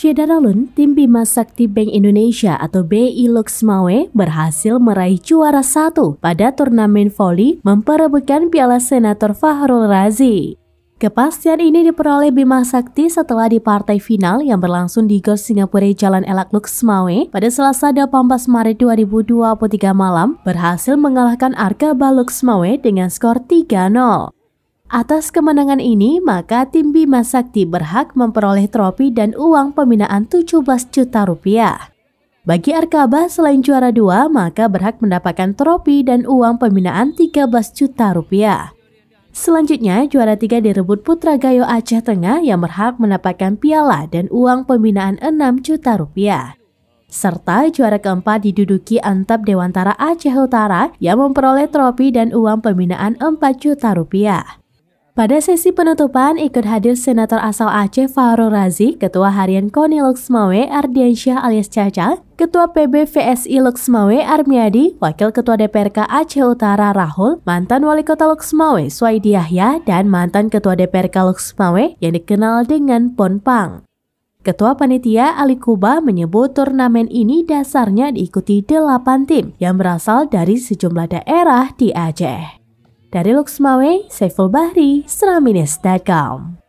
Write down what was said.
Syedara tim Bima Sakti Bank Indonesia atau BI Luxmawe berhasil meraih juara satu pada turnamen voli memperebutkan Piala Senator Fahrul Razi. Kepastian ini diperoleh Bima Sakti setelah di partai final yang berlangsung di Gor Singapura Jalan Elak Luxmawe pada Selasa 18 Maret 2023 malam berhasil mengalahkan Arka Luxmawe dengan skor 3-0. Atas kemenangan ini, maka tim Bima Sakti berhak memperoleh trofi dan uang pembinaan 17 juta rupiah. Bagi Arkaba, selain juara dua, maka berhak mendapatkan trofi dan uang pembinaan 13 juta rupiah. Selanjutnya, juara tiga direbut Putra Gayo Aceh Tengah yang berhak mendapatkan piala dan uang pembinaan 6 juta rupiah. Serta juara keempat diduduki Antap Dewantara Aceh Utara yang memperoleh trofi dan uang pembinaan 4 juta rupiah. Pada sesi penutupan ikut hadir Senator asal Aceh Faro Razi, Ketua Harian KONI Luxmawe Ardiansyah alias Caca, Ketua PB VSI Luxmawe Armiadi, Wakil Ketua DPRK Aceh Utara Rahul, mantan Wali Kota Luxmawe Swaidi Yahya, dan mantan Ketua DPRK Luxmawe yang dikenal dengan Ponpang. Ketua Panitia Ali Kuba menyebut turnamen ini dasarnya diikuti delapan tim yang berasal dari sejumlah daerah di Aceh. Dari Luxmawe, Saiful Bahri, seramines.com.